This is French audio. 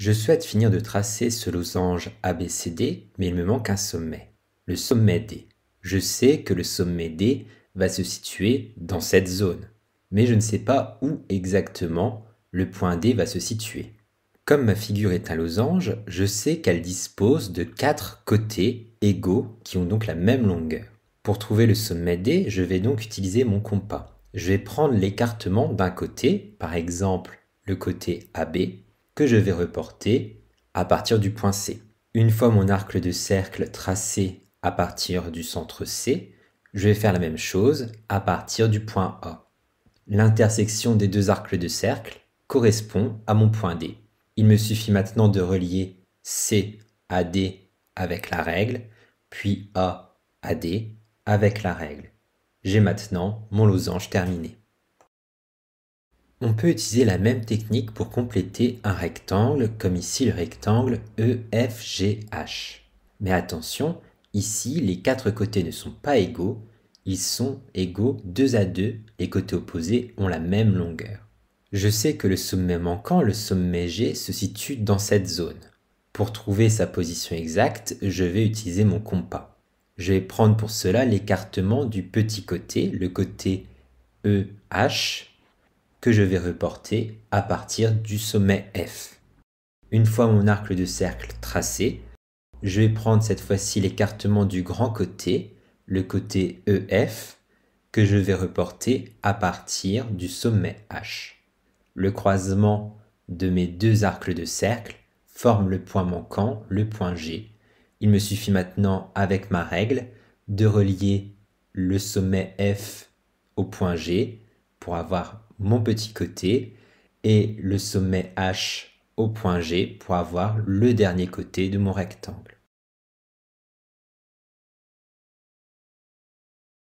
Je souhaite finir de tracer ce losange ABCD, mais il me manque un sommet, le sommet D. Je sais que le sommet D va se situer dans cette zone, mais je ne sais pas où exactement le point D va se situer. Comme ma figure est un losange, je sais qu'elle dispose de quatre côtés égaux qui ont donc la même longueur. Pour trouver le sommet D, je vais donc utiliser mon compas. Je vais prendre l'écartement d'un côté, par exemple le côté AB, je vais reporter à partir du point C. Une fois mon arc de cercle tracé à partir du centre C, je vais faire la même chose à partir du point A. L'intersection des deux arcs de cercle correspond à mon point D. Il me suffit maintenant de relier C à D avec la règle, puis A à D avec la règle. J'ai maintenant mon losange terminé. On peut utiliser la même technique pour compléter un rectangle, comme ici le rectangle EFGH. Mais attention, ici les quatre côtés ne sont pas égaux, ils sont égaux 2 à 2, les côtés opposés ont la même longueur. Je sais que le sommet manquant, le sommet G, se situe dans cette zone. Pour trouver sa position exacte, je vais utiliser mon compas. Je vais prendre pour cela l'écartement du petit côté, le côté EH, que je vais reporter à partir du sommet F. Une fois mon arc de cercle tracé, je vais prendre cette fois-ci l'écartement du grand côté, le côté EF, que je vais reporter à partir du sommet H. Le croisement de mes deux arcs de cercle forme le point manquant, le point G. Il me suffit maintenant, avec ma règle, de relier le sommet F au point G pour avoir mon petit côté et le sommet H au point G pour avoir le dernier côté de mon rectangle.